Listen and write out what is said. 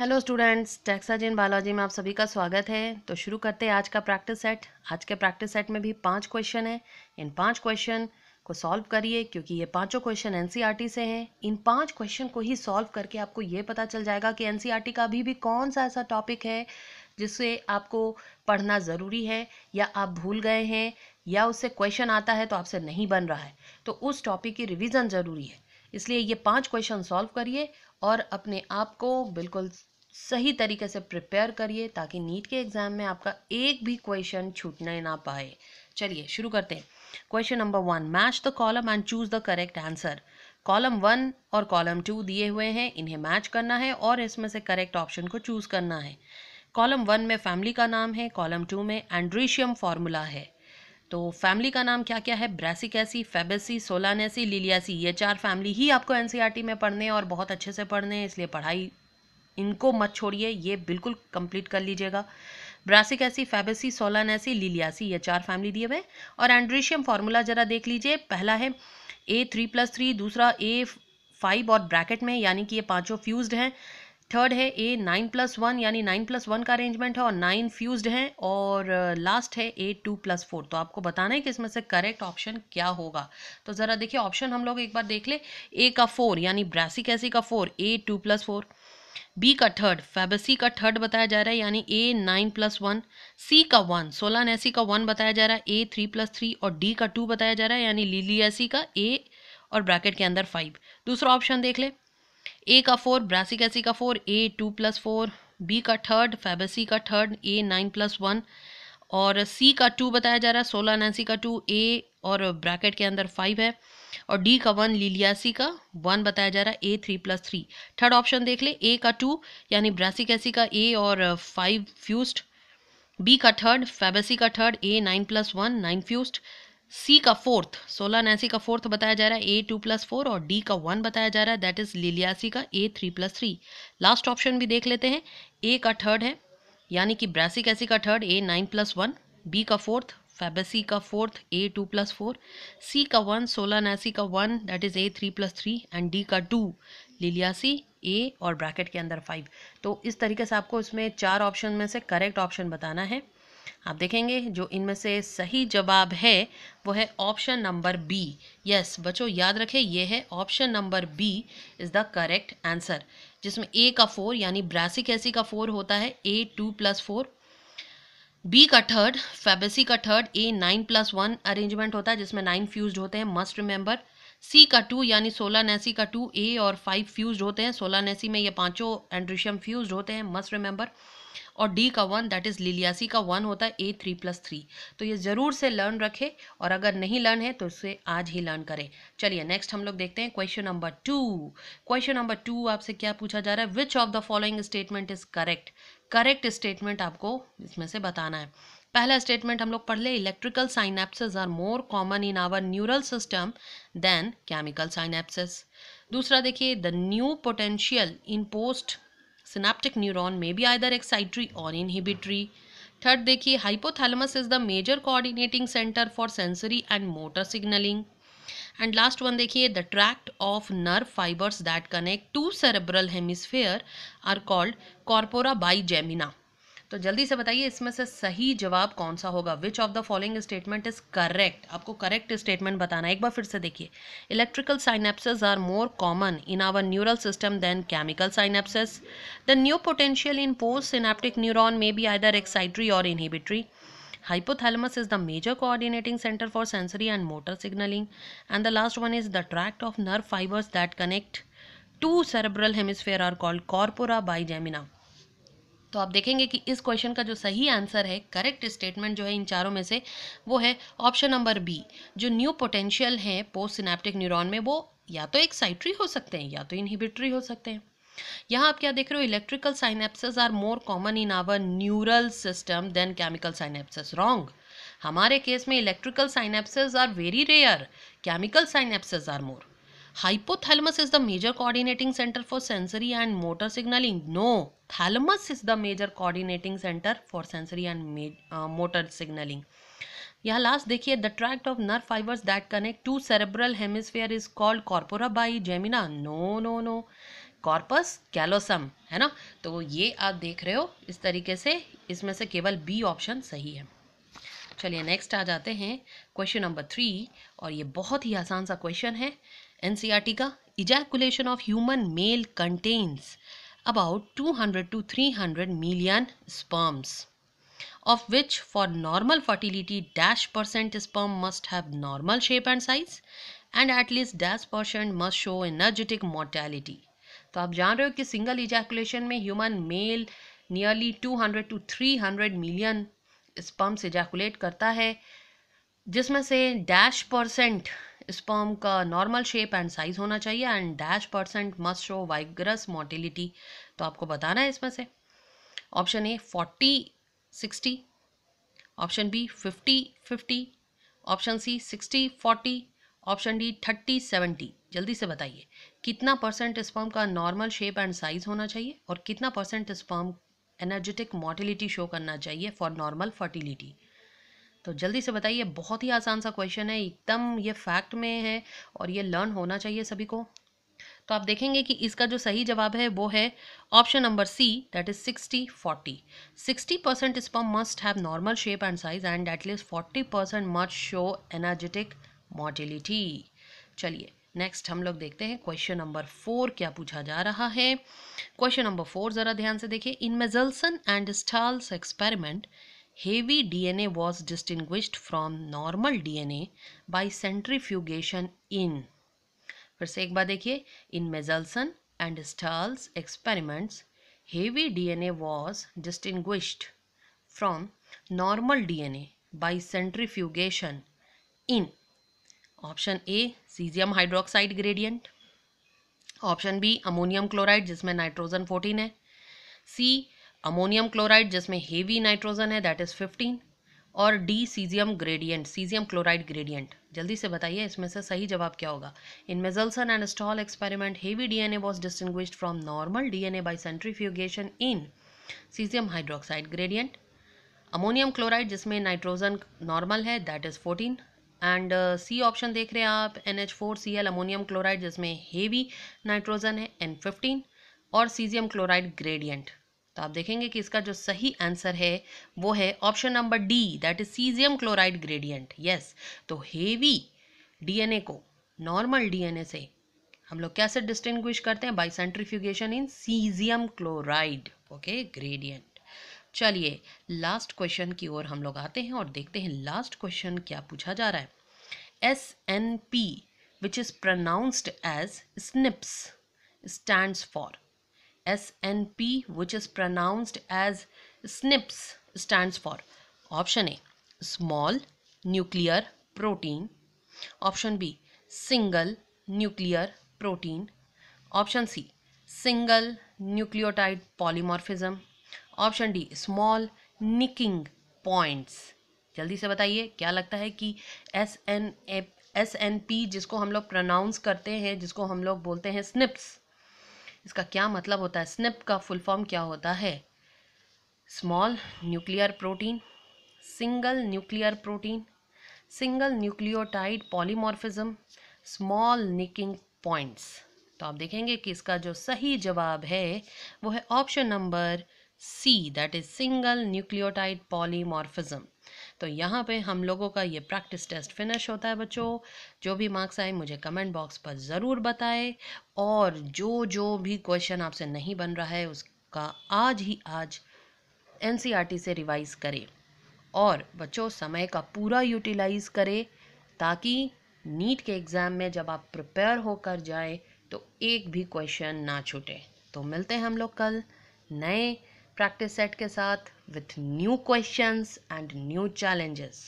Hello students taxa in biology में आप सभी का स्वागत है तो शुरू करते हैं आज का प्रैक्टिस सेट आज के प्रैक्टिस सेट में भी पांच क्वेश्चन है इन पांच क्वेश्चन को सॉल्व करिए क्योंकि ये पांचों क्वेश्चन एनसीईआरटी e से हैं इन पांच क्वेश्चन को ही सॉल्व करके आपको ये पता चल जाएगा कि एन e का अभी भी कौन सा ऐसा टॉपिक है जिससे आपको पढ़ना ज़रूरी है या आप भूल गए हैं या उससे क्वेश्चन आता है तो आपसे नहीं बन रहा है तो उस टॉपिक की रिविज़न ज़रूरी है इसलिए ये पांच क्वेश्चन सॉल्व करिए और अपने आप को बिल्कुल सही तरीके से प्रिपेयर करिए ताकि नीट के एग्ज़ाम में आपका एक भी क्वेश्चन छूटने ना पाए चलिए शुरू करते हैं question number one match the column and choose the correct answer column one और कॉलम टू दिए हुए हैं इन्हें मैच करना है और इसमें से करेक्ट ऑप्शन को चूज़ करना है कॉलम वन में फैमिली का नाम है कॉलम टू में एंड्रीशियम फार्मूला है तो फैमिली का नाम क्या क्या है ब्रासिकैसी फेबेसी सोलानेसी लिलियासी ये चार फैमिली ही आपको एन e में पढ़ने और बहुत अच्छे से पढ़ने हैं इसलिए पढ़ाई इनको मत छोड़िए ये बिल्कुल कंप्लीट कर लीजिएगा Brassicaceae Fabaceae Solanaceae Liliaceae ये चार फैमिली दिए हुए हैं और एंड्रीशियम फार्मूला जरा देख लीजिए पहला है ए थ्री प्लस थ्री दूसरा ए फाइव और ब्रैकेट में यानी कि ये पांचों फ्यूज्ड हैं थर्ड है ए नाइन प्लस वन यानी नाइन प्लस वन का अरेंजमेंट है और नाइन फ्यूज्ड हैं और लास्ट uh, है ए टू प्लस फोर तो आपको बताना है कि इसमें से करेक्ट ऑप्शन क्या होगा तो ज़रा देखिए ऑप्शन हम लोग एक बार देख ले ए का फोर यानी ब्रासिक एसी का four A two plus four B का थर्ड फैबसी का थर्ड बताया जा रहा है यानी A nine plus one C का वन सोलान एसी का वन बताया जा रहा है ए थ्री प्लस थ्री और डी का टू बताया जा रहा है यानी एसी का ए और ब्रैकेट के अंदर फाइव दूसरा ऑप्शन देख ले ए का फोर ब्रासिक एसी का four A two plus four B का थर्ड फैबसी का third A nine plus one और सी का टू बताया जा रहा है सोलान एसी का टू ए और ब्रैकेट के अंदर फाइव है और डी का वन लीलियासी का वन बताया जा रहा है A three plus three third option देख ले ए का टू यानी ब्रासिक एसी का ए और फाइव फ्यूस्ड बी का थर्ड फेबेसी का third A nine plus one nine fused C का फोर्थ सोलह नैसी का फोर्थ बताया जा रहा है ए टू प्लस फोर और डी का वन बताया जा रहा है दैट इज लिलियासी का A three plus three last option भी देख लेते हैं ए का थर्ड है यानी कि ब्रासिक एसी का third A nine plus one B का फोर्थ फेबेसी का fourth A two plus four C का वन सोलह नासी का one that is A three plus three and D का टू लिलियासी ए और bracket के अंदर five तो इस तरीके से आपको इसमें चार ऑप्शन में से करेक्ट ऑप्शन बताना है आप देखेंगे जो इनमें से सही जवाब है वो है ऑप्शन नंबर बी यस बच्चों याद रखें ये है option number B is the correct answer जिसमें ए का फोर यानी ब्रासिक एसी का फोर होता है A two plus four B का थर्ड फेबेसी का third A nine plus one arrangement होता है जिसमें नाइन फ्यूज होते हैं मस्ट रिमेंबर सी का टू यानी सोलह नेसी का टू ए और फाइव फ्यूज होते हैं सोलह नेसी में ये पांचों एंड्रिशियम फ्यूज होते हैं मस्ट रिमेंबर और डी का वन दैट इज़ लिलियासी का वन होता है ए थ्री प्लस थ्री तो ये ज़रूर से लर्न रखें और अगर नहीं लर्न है तो इसे आज ही लर्न करें चलिए नेक्स्ट हम लोग देखते हैं question number two question number two आपसे क्या पूछा जा रहा है which of the following statement is correct correct statement आपको इसमें से बताना है पहला स्टेटमेंट हम लोग पढ़ ले electrical synapses are more common in our neural system than chemical synapses दूसरा देखिए the new potential in post synaptic neuron may be either excitatory और इनहिबिटरी थर्ड देखिए hypothalamus is the major coordinating centre for sensory and motor signalling and last one देखिए the tract of nerve fibres that connect to cerebral hemisphere are called corpora bigemina तो जल्दी से बताइए इसमें से सही जवाब कौन सा होगा which of the following statement is correct आपको करेक्ट स्टेटमेंट बताना है एक बार फिर से देखिए electrical synapses are more common in our neural system than chemical synapses the new potential in post synaptic neuron may be either excitatory और inhibitory Hypothalamus is the major coordinating center for sensory and motor signaling. And the last one is the tract of nerve fibers that connect two cerebral hemisphere are called corpora by gemina. तो आप देखेंगे कि इस question का जो सही answer है correct statement जो है इन चारों में से वो है ऑप्शन नंबर बी जो न्यू पोटेंशियल है पोस्ट सिनेप्टिक न्यूरॉन में वो या तो एक्साइटरी हो सकते हैं या तो इनहिबिटरी हो सकते हैं यहाँ आप क्या देख रहे हो electrical synapses are more common in our neural system than chemical synapses wrong हमारे केस में electrical synapses are very rare chemical synapses are more hypothalamus is the major coordinating centre for sensory and motor signalling no thalamus is the major coordinating centre for sensory and motor signalling यह last देखिए the tract of nerve fibres that connect to cerebral hemisphere is called corpora by जेमिना no no no corpus callosum है ना तो ये आप देख रहे हो इस तरीके से इसमें से केवल बी ऑप्शन सही है चलिए नेक्स्ट आ जाते हैं क्वेश्चन नंबर थ्री और ये बहुत ही आसान सा क्वेश्चन है एनसीईआरटी e का ejaculation of human male contains about 200 to 300 million sperms of which for normal fertility dash percent sperm must have normal shape and size and at least dash percent must show energetic mortality तो आप जान रहे हो कि single ejaculation में human male nearly 200 to 300 million sperm से ejaculate करता है जिसमें से डैश परसेंट स्पर्म का नॉर्मल शेप एंड साइज होना चाहिए and dash percent must show vigorous motility तो आपको बताना है इसमें से option A forty sixty option B fifty fifty option C sixty forty option D thirty seventy जल्दी से बताइए कितना परसेंट स्पर्म का नॉर्मल शेप एंड साइज होना चाहिए और कितना percent sperm energetic motility show करना चाहिए फॉर नॉर्मल फर्टिलिटी तो जल्दी से बताइए बहुत ही आसान सा क्वेश्चन है एकदम ये फैक्ट में है और ये लर्न होना चाहिए सभी को तो आप देखेंगे कि इसका जो सही जवाब है वो है option number C that is sixty forty sixty percent sperm must have normal shape and size and at least forty percent must show energetic motility चलिए नेक्स्ट हम लोग देखते हैं क्वेश्चन नंबर फोर क्या पूछा जा रहा है क्वेश्चन नंबर फोर ज़रा ध्यान से देखिए in Meselson and Stahl experiment heavy DNA was distinguished from normal DNA by centrifugation in फिर से एक बार देखिए in Meselson and Stahl experiments heavy DNA was distinguished from normal DNA by centrifugation in option A caesium hydroxide gradient option B ammonium chloride जिसमें nitrogen fourteen है C ammonium chloride जिसमें heavy nitrogen है that is fifteen और D caesium gradient caesium chloride gradient जल्दी से बताइए इसमें से सही जवाब क्या होगा in Meselson and Stahl experiment heavy DNA was distinguished from normal DNA by centrifugation in caesium hydroxide gradient ammonium chloride जिसमें नाइट्रोजन नॉर्मल है that is fourteen and C option देख रहे हैं आप N H four C L ammonium chloride जिसमें heavy nitrogen है N fifteen और caesium chloride gradient तो आप देखेंगे कि इसका जो सही आंसर है वो है option number D that is caesium chloride gradient yes तो हेवी डीएनए को नॉर्मल डीएनए से हम लोग कैसे डिस्टिंग्विश करते हैं by centrifugation in caesium chloride okay gradient चलिए लास्ट क्वेश्चन की ओर हम लोग आते हैं और देखते हैं लास्ट क्वेश्चन क्या पूछा जा रहा है S N P which is pronounced as snips stand for S N P which is pronounced as snips stands for option A small nuclear protein option B single nuclear protein option C single nucleotide polymorphism option D small nicking points जल्दी से बताइए क्या लगता है कि S N S N P जिसको हम लोग प्रोनाउंस करते हैं जिसको हम लोग बोलते हैं स्निप्स इसका क्या मतलब होता है स्निप का फुल फॉर्म क्या होता है small nuclear protein single nuclear protein single nucleotide polymorphism small nicking points तो आप देखेंगे कि इसका जो सही जवाब है वो है option number C that is single nucleotide polymorphism तो यहाँ पे हम लोगों का ये प्रैक्टिस टेस्ट फिनिश होता है बच्चों जो भी मार्क्स आए मुझे कमेंट बॉक्स पर ज़रूर बताएं और जो जो भी क्वेश्चन आपसे नहीं बन रहा है उसका आज ही आज एन e से रिवाइज़ करें और बच्चों समय का पूरा यूटिलाइज़ करें ताकि नीट के एग्ज़ाम में जब आप प्रिपेयर होकर जाए तो एक भी क्वेश्चन ना छूटे तो मिलते हैं हम लोग कल नए practice set के साथ with new questions and new challenges